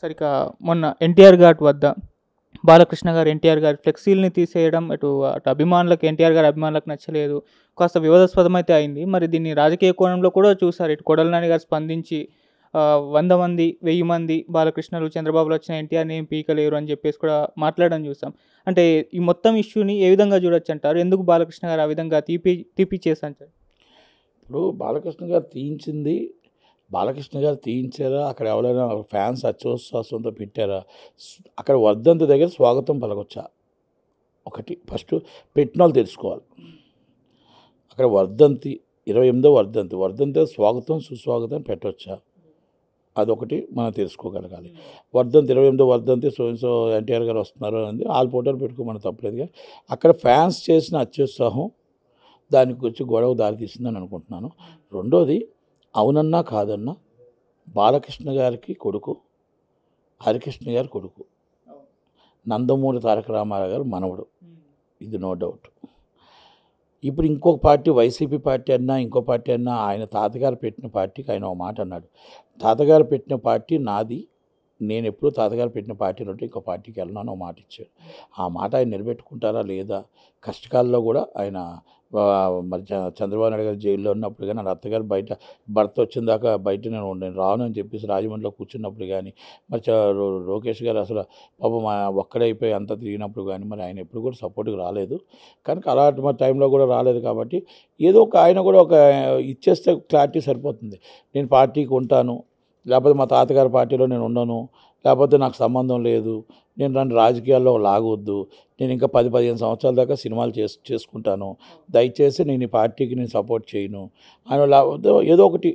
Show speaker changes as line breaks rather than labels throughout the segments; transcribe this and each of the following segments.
సరిక మొన్న ఎన్టీఆర్ ఘాట్ వద్ద బాలకృష్ణ గారు ఎన్టీఆర్ గారు ఫ్లెక్సీల్ని తీసేయడం అటు అటు అభిమానులకు ఎన్టీఆర్ గారి అభిమానులకు నచ్చలేదు కాస్త వివాదాస్పదమైతే అయింది మరి దీన్ని రాజకీయ కోణంలో కూడా చూశారు ఇటు కొడలనాని గారు స్పందించి వంద మంది వెయ్యి మంది బాలకృష్ణలు చంద్రబాబులు వచ్చిన ఎన్టీఆర్ని ఏం పీకలేరు అని చెప్పేసి కూడా మాట్లాడడం చూసాం అంటే ఈ మొత్తం ఇష్యూని ఏ విధంగా చూడొచ్చు అంటారు ఎందుకు బాలకృష్ణ గారు ఆ విధంగా తీపి తీపి చేశాను
ఇప్పుడు బాలకృష్ణ గారు తీయించింది బాలకృష్ణ గారు తీయించారా అక్కడ ఎవరైనా ఫ్యాన్స్ అత్యోత్సాహంతో పెట్టారా అక్కడ వర్ధంత దగ్గర స్వాగతం పలకొచ్చా ఒకటి ఫస్ట్ పెట్టిన తెలుసుకోవాలి అక్కడ వర్ధంతి ఇరవై ఎనిమిదో వర్ధంతి వర్ధంతి స్వాగతం సుస్వాగతం పెట్టవచ్చా అదొకటి మనం తెలుసుకోగలగాలి వర్ధంతి ఇరవై ఎనిమిదో వర్ధంతి సో ఎన్టీఆర్ గారు వస్తున్నారు అని ఆల్ ఫోటోలు పెట్టుకోమని కానీ అక్కడ ఫ్యాన్స్ చేసిన అత్యుత్సాహం దానికి వచ్చి గొడవ దారితీసిందని అనుకుంటున్నాను రెండోది అవునన్నా కాదన్నా బాలకృష్ణ గారికి కొడుకు హరికృష్ణ గారి కొడుకు నందమూరి తారక రామారావు గారు మనవడు ఇది నో డౌట్ ఇప్పుడు ఇంకొక పార్టీ వైసీపీ పార్టీ అన్నా ఇంకో పార్టీ అన్నా ఆయన తాతగారు పెట్టిన పార్టీకి ఆయన ఒక మాట అన్నాడు తాతగారు పెట్టిన పార్టీ నాది నేను ఎప్పుడూ తాతగారు పెట్టిన పార్టీ నుండి ఇంకో పార్టీకి వెళ్ళను మాట ఇచ్చాడు ఆ మాట ఆయన నిలబెట్టుకుంటారా లేదా కష్టకాలంలో కూడా ఆయన మరి చంద్రబాబు నాయుడు గారు జైల్లో ఉన్నప్పుడు కానీ నా అత్తగారు బయట భర్త వచ్చిన దాకా బయట నేను నేను రాను అని చెప్పేసి రాజమండ్రిలో కూర్చున్నప్పుడు కానీ మరి లోకేష్ గారు అసలు పాప మా ఒక్కడైపోయి అంతా తిరిగినప్పుడు కానీ మరి ఆయన ఎప్పుడు కూడా సపోర్ట్కి రాలేదు కనుక అలాంటి మా టైంలో కూడా రాలేదు కాబట్టి ఏదో ఒక ఆయన కూడా ఒక ఇచ్చేస్తే క్లారిటీ సరిపోతుంది నేను పార్టీకి ఉంటాను లేకపోతే మా తాతగారి పార్టీలో నేను ఉండను లేకపోతే నాకు సంబంధం లేదు నేను నన్ను రాజకీయాల్లో లాగొద్దు నేను ఇంకా పది పదిహేను సంవత్సరాల దాకా సినిమాలు చేసు చేసుకుంటాను దయచేసి నేను ఈ పార్టీకి నేను సపోర్ట్ చేయను అని లేకపోతే ఏదో ఒకటి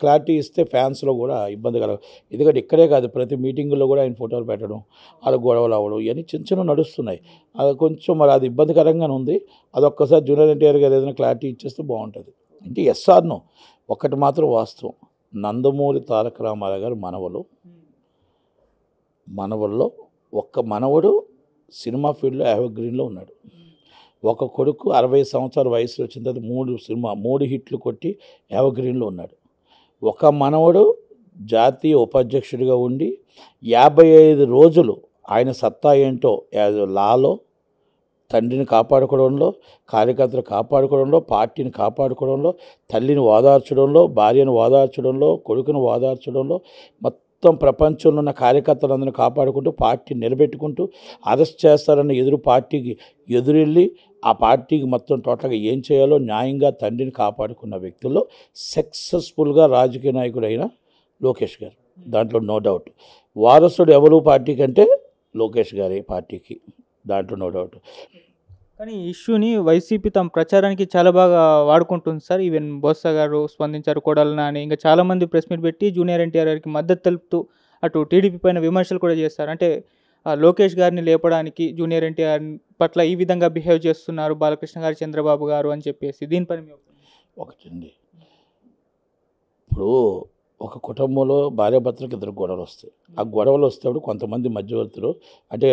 క్లారిటీ ఇస్తే ఫ్యాన్స్లో కూడా ఇబ్బంది కలగదు ఎందుకంటే ఇక్కడే కాదు ప్రతి మీటింగ్లో కూడా ఆయన ఫోటోలు పెట్టడం వాళ్ళకి గొడవలు అవ్వడం ఇవన్నీ చిన్న చిన్న నడుస్తున్నాయి అది కొంచెం మరి అది ఇబ్బందికరంగానే ఉంది అదొక్కసారి జూనియర్ ఎన్టీఆర్ గారు ఏదైనా క్లారిటీ ఇచ్చేస్తే బాగుంటుంది అంటే ఎస్ఆర్ను ఒక్కటి మాత్రం వాస్తవం నందమూరి తారక రామారావు గారు మనవలు మనవల్లో ఒక్క మనవడు సినిమా ఫీల్డ్లో గ్రీన్లో ఉన్నాడు ఒక కొడుకు అరవై సంవత్సరాల వయసులో వచ్చిన తర్వాత మూడు సినిమా మూడు హిట్లు కొట్టి గ్రీన్లో ఉన్నాడు ఒక మనవడు జాతీయ ఉపాధ్యక్షుడిగా ఉండి యాభై ఐదు రోజులు ఆయన సత్తా ఏంటో యాజ్ లాలో తండ్రిని కాపాడుకోవడంలో కార్యకర్తలు కాపాడుకోవడంలో పార్టీని కాపాడుకోవడంలో తల్లిని ఓదార్చడంలో భార్యను ఓదార్చడంలో కొడుకును ఓదార్చడంలో మొత్తం ప్రపంచంలో ఉన్న కార్యకర్తలందరినీ కాపాడుకుంటూ పార్టీని నిలబెట్టుకుంటూ అరెస్ట్ చేస్తారన్న ఎదురు పార్టీకి ఎదురెళ్ళి ఆ పార్టీకి మొత్తం టోటల్గా ఏం చేయాలో న్యాయంగా తండ్రిని కాపాడుకున్న వ్యక్తుల్లో సక్సెస్ఫుల్గా రాజకీయ నాయకుడైన లోకేష్ గారు దాంట్లో నో డౌట్ వారసుడు ఎవరు పార్టీ కంటే లోకేష్ గారే పార్టీకి దాంట్లో నో డౌట్
కానీ ఇష్యూని వైసీపీ తమ ప్రచారానికి చాలా బాగా వాడుకుంటుంది సార్ ఈవెన్ బోత్స గారు స్పందించారు కోడలన అని ఇంకా చాలామంది ప్రెస్ మీట్ పెట్టి జూనియర్ ఎన్టీఆర్ గారికి మద్దతు తెలుపుతూ అటు టీడీపీ పైన విమర్శలు కూడా చేస్తారు అంటే లోకేష్ గారిని లేపడానికి జూనియర్ ఎన్టీఆర్ పట్ల ఈ విధంగా బిహేవ్ చేస్తున్నారు బాలకృష్ణ గారు చంద్రబాబు గారు అని చెప్పేసి ఒకటి ఉంది
ఇప్పుడు ఒక కుటుంబంలో భార్యాభర్తలకు ఇద్దరు గొడవలు వస్తాయి ఆ గొడవలు వస్తే కొంతమంది మధ్యవర్తులు అంటే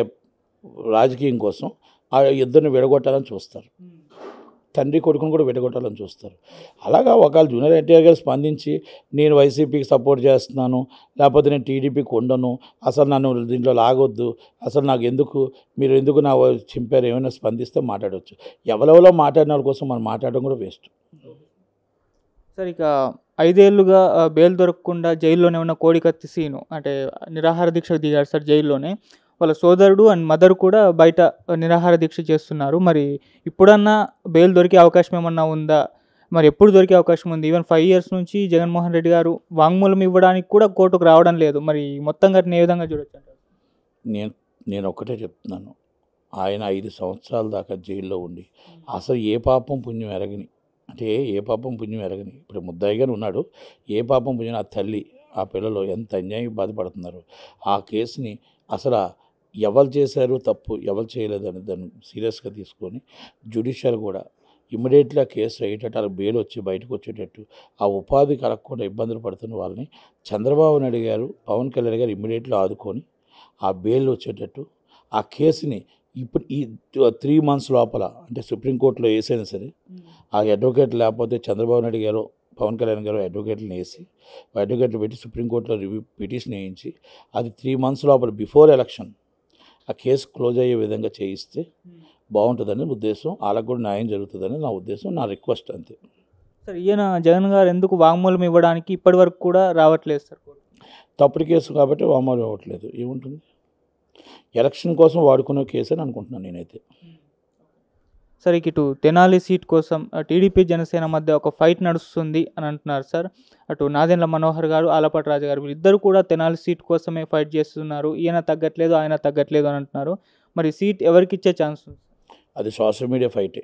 రాజకీయం కోసం ఆ ఇద్దరిని విడగొట్టాలని చూస్తారు తండ్రి కొడుకును కూడా విడగొట్టాలని చూస్తారు అలాగా ఒకవేళ జూనియర్ ఎన్టీఆర్ గారు స్పందించి నేను వైసీపీకి సపోర్ట్ చేస్తున్నాను లేకపోతే నేను టీడీపీకి ఉండను అసలు నన్ను దీంట్లో లాగొద్దు అసలు నాకు ఎందుకు మీరు ఎందుకు నా చింపారు
ఏమైనా స్పందిస్తే మాట్లాడవచ్చు ఎవరెవరో మాట్లాడిన వాళ్ళ కోసం మనం మాట్లాడడం కూడా వేస్ట్ సార్ ఇక ఐదేళ్లుగా బెయిల్ దొరకకుండా జైల్లోనే ఉన్న కోడికత్తి సీను అంటే నిరాహార దీక్షకు దిగాడు సార్ జైల్లోనే వాళ్ళ సోదరుడు అండ్ మదర్ కూడా బయట నిరాహార దీక్ష చేస్తున్నారు మరి ఇప్పుడన్నా బెయిల్ దొరికే అవకాశం ఏమన్నా ఉందా మరి ఎప్పుడు దొరికే అవకాశం ఉంది ఈవెన్ ఫైవ్ ఇయర్స్ నుంచి జగన్మోహన్ రెడ్డి గారు వాంగ్మూలం ఇవ్వడానికి కూడా కోర్టుకు రావడం లేదు మరి మొత్తం ఘటన ఏ విధంగా చూడొచ్చు
నేను నేను ఒకటే చెప్తున్నాను ఆయన ఐదు సంవత్సరాల దాకా జైల్లో ఉండి అసలు ఏ పాపం పుణ్యం ఎరగని అంటే ఏ పాపం పుణ్యం ఎరగని ఇప్పుడు ముద్దాయిగారు ఉన్నాడు ఏ పాపం పుణ్యం ఆ తల్లి ఆ పిల్లలు ఎంత అన్యాయం బాధపడుతున్నారు ఆ కేసుని అసలు ఎవరు చేశారు తప్పు ఎవరు చేయలేదు అని దాన్ని సీరియస్గా తీసుకొని జ్యుడిషియల్ కూడా ఇమ్మీడియట్గా కేసు అయ్యేటట్టు వాళ్ళకి బెయిల్ వచ్చి బయటకు వచ్చేటట్టు ఆ ఉపాధి కలగకుండా ఇబ్బందులు పడుతున్న వాళ్ళని చంద్రబాబు నాయుడు గారు పవన్ కళ్యాణ్ గారు ఇమ్మీడియట్గా ఆదుకొని ఆ బెయిల్ వచ్చేటట్టు ఆ కేసుని ఇప్పుడు ఈ త్రీ మంత్స్ లోపల అంటే సుప్రీంకోర్టులో వేసైనా సరే ఆ అడ్వకేట్ లేకపోతే చంద్రబాబు నాయుడు గారు పవన్ కళ్యాణ్ గారు అడ్వకేట్లను వేసి అడ్వకేట్లు పెట్టి సుప్రీంకోర్టులో రివ్యూ పిటిషన్ వేయించి అది త్రీ మంత్స్ లోపల బిఫోర్ ఎలక్షన్ ఆ కేసు క్లోజ్ అయ్యే విధంగా చేయిస్తే hmm. బాగుంటుందని ఉద్దేశం వాళ్ళకు కూడా న్యాయం జరుగుతుందని నా ఉద్దేశం నా రిక్వెస్ట్ అంతే సార్ ఈయన జగన్ గారు ఎందుకు వాంగ్మూలం ఇవ్వడానికి ఇప్పటి వరకు కూడా రావట్లేదు సార్ తప్పుడు కేసు కాబట్టి
వాంగ్మూలం ఇవ్వట్లేదు ఏముంటుంది ఎలక్షన్ కోసం వాడుకునే కేసు అని అనుకుంటున్నాను నేనైతే hmm. సార్ ఇటు తెనాలి సీట్ కోసం టీడీపీ జనసేన మధ్య ఒక ఫైట్ నడుస్తుంది అని అంటున్నారు సార్ అటు నాదెండ్ల మనోహర్ గారు ఆలపాటి రాజు గారు వీళ్ళిద్దరు కూడా తెనాలి సీట్ కోసమే ఫైట్ చేస్తున్నారు ఈయన తగ్గట్లేదు ఆయన తగ్గట్లేదు అని అంటున్నారు మరి సీట్ ఎవరికి ఇచ్చే ఛాన్స్
అది సోషల్ మీడియా ఫైటే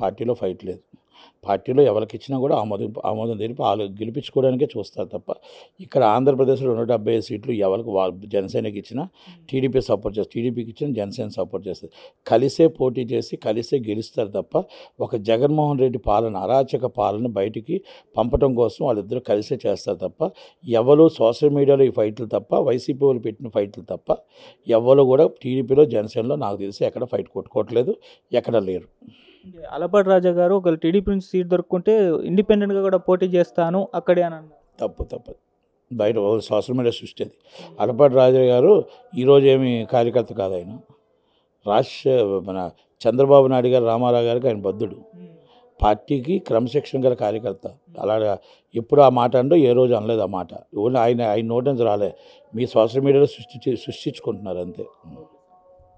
పార్టీలో ఫైట్ లేదు పార్టీలో ఎవరికి ఇచ్చినా కూడా ఆమోదం ఆమోదం తెలిపి వాళ్ళు గెలిపించుకోవడానికే చూస్తారు తప్ప ఇక్కడ ఆంధ్రప్రదేశ్లో రెండు డెబ్బై సీట్లు ఎవరికి వాళ్ళు జనసేనకి ఇచ్చినా టీడీపీ సపోర్ట్ చేస్తారు టీడీపీకి ఇచ్చిన జనసేన సపోర్ట్ చేస్తారు కలిసే పోటీ చేసి కలిసే గెలుస్తారు తప్ప ఒక జగన్మోహన్ రెడ్డి పాలన అరాచక పాలన బయటికి పంపడం కోసం వాళ్ళిద్దరూ కలిసే చేస్తారు తప్ప ఎవరు సోషల్ మీడియాలో ఈ ఫైట్లు తప్ప వైసీపీ వాళ్ళు పెట్టిన ఫైట్లు తప్ప ఎవరు కూడా టీడీపీలో జనసేనలో నాకు తెలిసి ఎక్కడ ఫైట్ కొట్టుకోవట్లేదు
ఎక్కడ లేరు అలపాటి రాజా గారు ఒకరు టీడీపీ నుంచి సీట్ దొరుకుంటే ఇండిపెండెంట్గా కూడా పోటీ చేస్తాను అక్కడే అని అన్నారు
తప్పు తప్పదు బయట సోషల్ మీడియా సృష్టి అది అలపాటి రాజా గారు ఈరోజు ఏమి కార్యకర్త కాదు ఆయన రాష్ట్ర మన చంద్రబాబు నాయుడు గారు రామారావు గారికి ఆయన బద్దుడు పార్టీకి క్రమశిక్షణ గల కార్యకర్త అలా ఎప్పుడు ఆ మాట అండో ఏ రోజు అనలేదు ఆ మాట ఓన్లీ ఆయన ఆయన నుంచి రాలే మీ
సోషల్ మీడియాలో సృష్టించి సృష్టించుకుంటున్నారు అంతే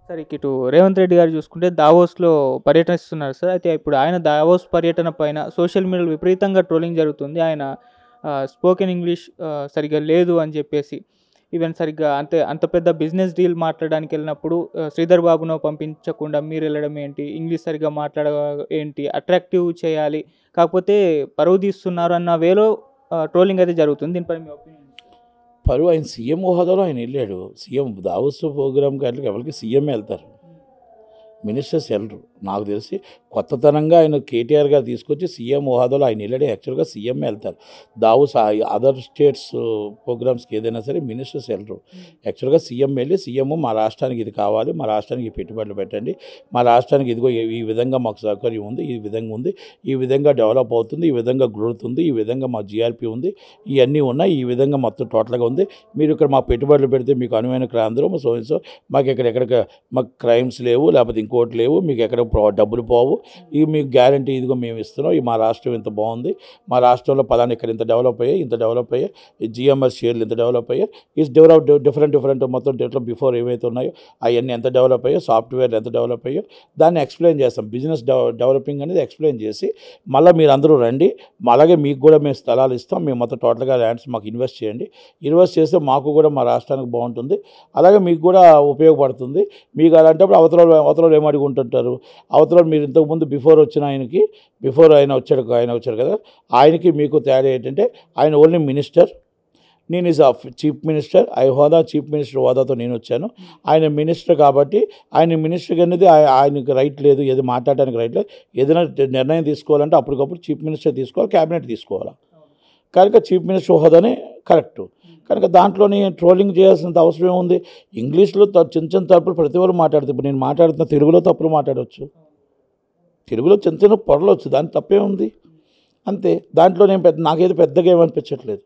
సార్ ఇటు రేవంత్ రెడ్డి గారు చూసుకుంటే దావోస్లో పర్యటనిస్తున్నారు సార్ అయితే ఇప్పుడు ఆయన దావోస్ పర్యటన పైన సోషల్ మీడియాలో విపరీతంగా ట్రోలింగ్ జరుగుతుంది ఆయన స్పోకెన్ ఇంగ్లీష్ సరిగ్గా లేదు అని చెప్పేసి ఈవెన్ సరిగ్గా అంతే అంత పెద్ద బిజినెస్ డీల్ మాట్లాడడానికి వెళ్ళినప్పుడు శ్రీధర్ బాబును పంపించకుండా మీరు వెళ్ళడం ఏంటి ఇంగ్లీష్ సరిగ్గా మాట్లాడ ఏంటి అట్రాక్టివ్ చేయాలి కాకపోతే పరువు తీస్తున్నారు అన్న వేలో ట్రోలింగ్ అయితే జరుగుతుంది దీనిపై మీ ఒపీనియన్ పరువు ఆయన సీఎం హోదాలో
ఆయన వెళ్ళాడు సీఎం దావోత్సవ ప్రోగ్రాంకి కాదు ఎవరికి సీఎం వెళ్తారు మినిస్టర్స్ వెళ్ళరు నాకు తెలిసి కొత్తతనంగా ఆయన కేటీఆర్ గారు తీసుకొచ్చి సీఎం హోదాలో ఆయన వెళ్ళడే యాక్చువల్గా సీఎం వెళ్తారు దావుస్ అదర్ స్టేట్స్ ప్రోగ్రామ్స్కి ఏదైనా సరే మినిస్టర్స్ వెళ్ళరు యాక్చువల్గా సీఎం వెళ్ళి సీఎం మా రాష్ట్రానికి ఇది కావాలి మా రాష్ట్రానికి పెట్టుబడులు పెట్టండి మా రాష్ట్రానికి ఇదిగో ఈ విధంగా మాకు సౌకర్యం ఉంది ఈ విధంగా ఉంది ఈ విధంగా డెవలప్ అవుతుంది ఈ విధంగా గ్రోత్ ఉంది ఈ విధంగా మా జీఆర్పీ ఉంది ఇవన్నీ ఉన్నాయి ఈ విధంగా మొత్తం టోటల్గా ఉంది మీరు ఇక్కడ మా పెట్టుబడులు పెడితే మీకు అనువైన మా సో మాకు ఇక్కడ ఎక్కడ మాకు క్రైమ్స్ లేవు లేకపోతే ఇంకోటి లేవు మీకు ఎక్కడ డబ్బులు పోవు ఇవి మీకు గ్యారంటీ ఇదిగో మేము ఇస్తున్నాం ఈ మా రాష్ట్రం ఇంత బాగుంది మా రాష్ట్రంలో పదాన్ని ఇక్కడ ఇంత డెవలప్ అయ్యాయి ఇంత డెవలప్ అయ్యాయి జిఎంఎస్ షేర్లు ఇంత డెవలప్ అయ్యాయి ఈ డెవలప్ డిఫరెంట్ డిఫరెంట్ మొత్తం డేట్లో బిఫోర్ ఏవైతే ఉన్నాయో అవన్నీ ఎంత డెవలప్ అయ్యో సాఫ్ట్వేర్ ఎంత డెవలప్ అయ్యో దాన్ని ఎక్స్ప్లెయిన్ చేస్తాం బిజినెస్ డెవలపింగ్ అనేది ఎక్స్ప్లెయిన్ చేసి మళ్ళీ మీరు అందరూ రండి అలాగే మీకు కూడా మేము స్థలాలు ఇస్తాం మేము మొత్తం టోటల్గా ల్యాండ్స్ మాకు ఇన్వెస్ట్ చేయండి ఇన్వెస్ట్ చేస్తే మాకు కూడా మా రాష్ట్రానికి బాగుంటుంది అలాగే మీకు కూడా ఉపయోగపడుతుంది మీకు అలాంటప్పుడు అవతల అవతల ఏం అడిగి ఉంటుంటారు అవతల మీరు ఇంతకుముందు బిఫోర్ వచ్చిన ఆయనకి బిఫోర్ ఆయన వచ్చాడు ఆయన వచ్చారు కదా ఆయనకి మీకు తయారీ ఏంటంటే ఆయన ఓన్లీ మినిస్టర్ నేను ఈజ్ చీఫ్ మినిస్టర్ ఐ హోదా చీఫ్ మినిస్టర్ హోదాతో నేను వచ్చాను ఆయన మినిస్టర్ కాబట్టి ఆయన మినిస్టర్ అనేది ఆయనకు రైట్ లేదు ఏది మాట్లాడడానికి రైట్ లేదు ఏదైనా నిర్ణయం తీసుకోవాలంటే అప్పటికప్పుడు చీఫ్ మినిస్టర్ తీసుకోవాలి క్యాబినెట్ తీసుకోవాలి కనుక చీఫ్ మినిస్టర్ హోదానే కరెక్టు కనుక దాంట్లోని ట్రోలింగ్ చేయాల్సినంత అవసరం ఏముంది ఇంగ్లీష్లో చిన్న చిన్న తప్పులు ప్రతి వాళ్ళు మాట్లాడుతుంది ఇప్పుడు నేను మాట్లాడుతున్న తెలుగులో తప్పులు మాట్లాడవచ్చు తెలుగులో చిన్న చిన్న పొరలు వచ్చు దాని తప్పేముంది అంతే దాంట్లో నేను పెద్ద నాకేది పెద్దగా ఏమనిపించట్లేదు